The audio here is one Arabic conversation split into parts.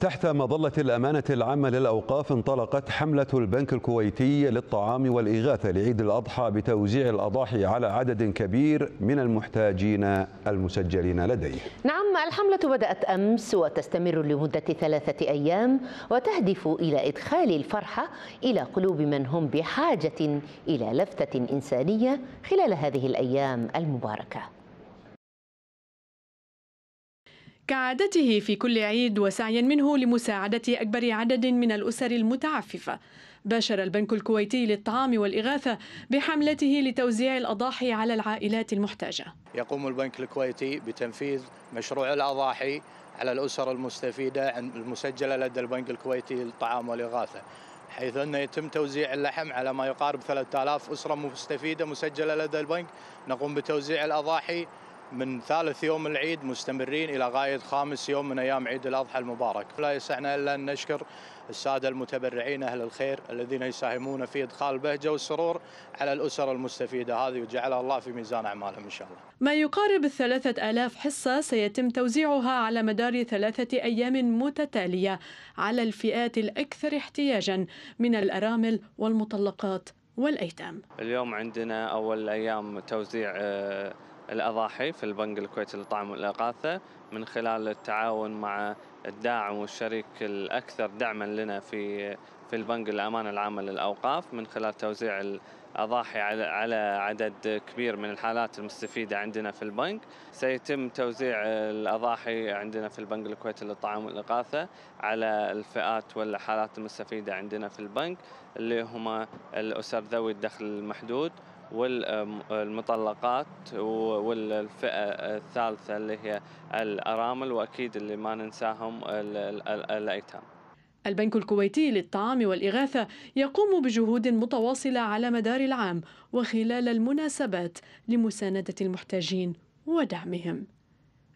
تحت مظلة الأمانة العامة للأوقاف انطلقت حملة البنك الكويتي للطعام والإغاثة لعيد الأضحى بتوزيع الأضاحي على عدد كبير من المحتاجين المسجلين لديه نعم الحملة بدأت أمس وتستمر لمدة ثلاثة أيام وتهدف إلى إدخال الفرحة إلى قلوب من هم بحاجة إلى لفتة إنسانية خلال هذه الأيام المباركة كعادته في كل عيد وسعيا منه لمساعدة أكبر عدد من الأسر المتعففة باشر البنك الكويتي للطعام والإغاثة بحملته لتوزيع الأضاحي على العائلات المحتاجة يقوم البنك الكويتي بتنفيذ مشروع الأضاحي على الأسر المستفيدة المسجلة لدى البنك الكويتي للطعام والإغاثة حيث أنه يتم توزيع اللحم على ما يقارب 3000 أسرة مستفيدة مسجلة لدى البنك نقوم بتوزيع الأضاحي من ثالث يوم العيد مستمرين إلى غاية خامس يوم من أيام عيد الأضحى المبارك لا يسعنا إلا أن نشكر السادة المتبرعين أهل الخير الذين يساهمون في إدخال البهجة والسرور على الأسر المستفيدة هذه وجعلها الله في ميزان أعمالهم إن شاء الله ما يقارب الثلاثة آلاف حصة سيتم توزيعها على مدار ثلاثة أيام متتالية على الفئات الأكثر احتياجا من الأرامل والمطلقات والأيتام اليوم عندنا أول أيام توزيع آه، الأضاحي في البنك الكويتي للطعام والإغاثة من خلال التعاون مع الداعم والشريك الأكثر دعما لنا في في البنك الأمانة العامة للأوقاف من خلال توزيع الأضاحي على عدد كبير من الحالات المستفيدة عندنا في البنك سيتم توزيع الأضاحي عندنا في البنك الكويتي للطعام والإغاثة على الفئات والحالات المستفيدة عندنا في البنك اللي هما الأسر ذوي الدخل المحدود والمطلقات والفئة الثالثة اللي هي الأرامل وأكيد اللي ما ننساهم الأيتام البنك الكويتي للطعام والإغاثة يقوم بجهود متواصلة على مدار العام وخلال المناسبات لمساندة المحتاجين ودعمهم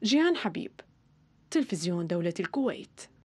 جيهان حبيب تلفزيون دولة الكويت